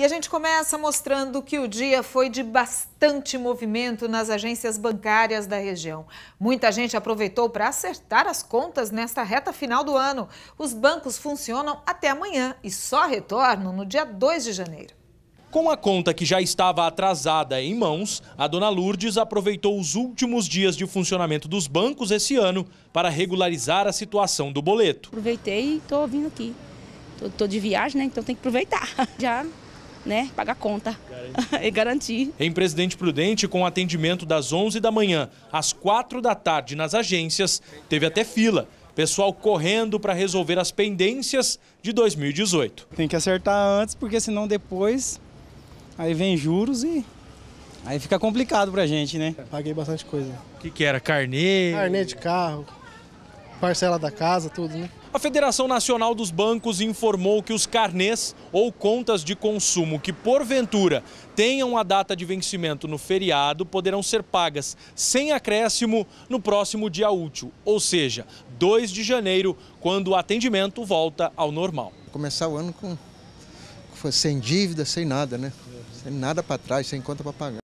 E a gente começa mostrando que o dia foi de bastante movimento nas agências bancárias da região. Muita gente aproveitou para acertar as contas nesta reta final do ano. Os bancos funcionam até amanhã e só retornam no dia 2 de janeiro. Com a conta que já estava atrasada em mãos, a dona Lourdes aproveitou os últimos dias de funcionamento dos bancos esse ano para regularizar a situação do boleto. Aproveitei e estou vindo aqui. Estou de viagem, né? Então tem que aproveitar. Já né, pagar conta e garantir. Em Presidente Prudente, com atendimento das 11 da manhã às 4 da tarde nas agências, teve até fila. Pessoal correndo para resolver as pendências de 2018. Tem que acertar antes, porque senão depois aí vem juros e aí fica complicado para a gente, né? Paguei bastante coisa. O que, que era? Carnê? Carnê de carro, parcela da casa, tudo, né? A Federação Nacional dos Bancos informou que os carnês ou contas de consumo que, porventura, tenham a data de vencimento no feriado poderão ser pagas sem acréscimo no próximo dia útil, ou seja, 2 de janeiro, quando o atendimento volta ao normal. Começar o ano com, sem dívida, sem nada, né? Sem nada para trás, sem conta para pagar.